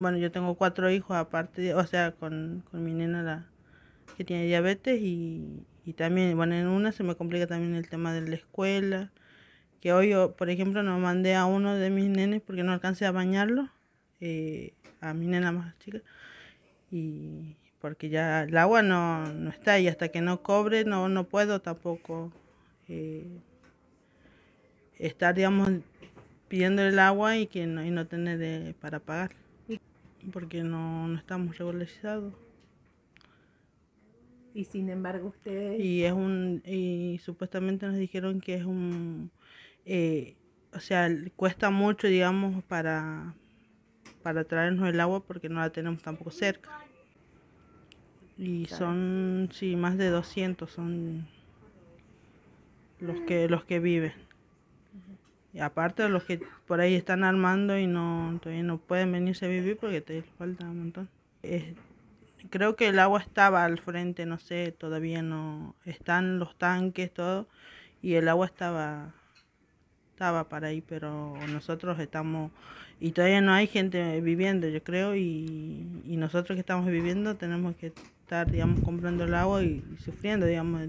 bueno, yo tengo cuatro hijos aparte, o sea, con, mi nena la, que tiene diabetes y, también, bueno, en una se me complica también el tema de la escuela, que hoy, yo, por ejemplo, no mandé a uno de mis nenes porque no alcancé a bañarlo, eh, a mi nena más chica, y porque ya el agua no, está y hasta que no cobre no, no puedo tampoco eh, estar, digamos, pidiendo el agua y que no, y no tener eh, para pagar porque no, no estamos regularizados. Y sin embargo ustedes... Y es un... Y supuestamente nos dijeron que es un... Eh, o sea, cuesta mucho, digamos, para, para traernos el agua porque no la tenemos tampoco cerca. Y son, sí, más de 200 son los que, los que viven aparte de los que por ahí están armando y no todavía no pueden venirse a vivir porque te falta un montón. creo que el agua estaba al frente, no sé, todavía no están los tanques todo y el agua estaba estaba para ahí, pero nosotros estamos y todavía no hay gente viviendo, yo creo, y, y nosotros que estamos viviendo tenemos que estar, digamos, comprando el agua y sufriendo, digamos.